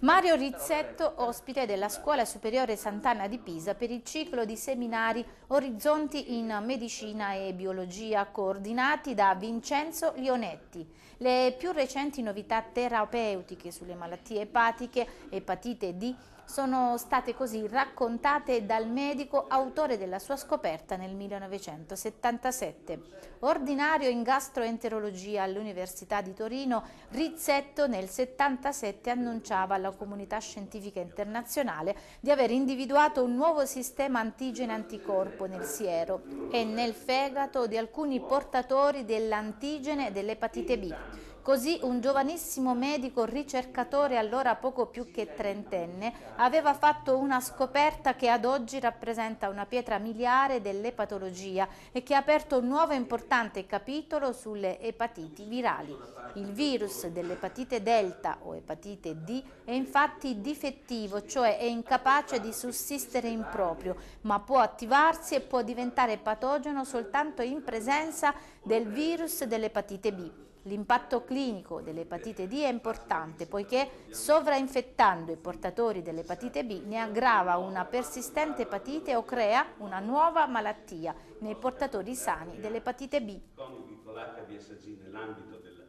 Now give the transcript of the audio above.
Mario Rizzetto, ospite della Scuola Superiore Sant'Anna di Pisa per il ciclo di seminari Orizzonti in Medicina e Biologia coordinati da Vincenzo Lionetti. Le più recenti novità terapeutiche sulle malattie epatiche, epatite D, sono state così raccontate dal medico autore della sua scoperta nel 1977. Ordinario in gastroenterologia all'Università di Torino, Rizzetto nel 1977 annunciò annunciava alla comunità scientifica internazionale di aver individuato un nuovo sistema antigene-anticorpo nel siero e nel fegato di alcuni portatori dell'antigene dell'epatite B. Così un giovanissimo medico ricercatore, allora poco più che trentenne, aveva fatto una scoperta che ad oggi rappresenta una pietra miliare dell'epatologia e che ha aperto un nuovo importante capitolo sulle epatiti virali. Il virus dell'epatite delta o epatite D D è infatti difettivo, cioè è incapace di sussistere in proprio, ma può attivarsi e può diventare patogeno soltanto in presenza del virus dell'epatite B. L'impatto clinico dell'epatite D è importante poiché sovrainfettando i portatori dell'epatite B ne aggrava una persistente epatite o crea una nuova malattia nei portatori sani dell'epatite B. Con nell'ambito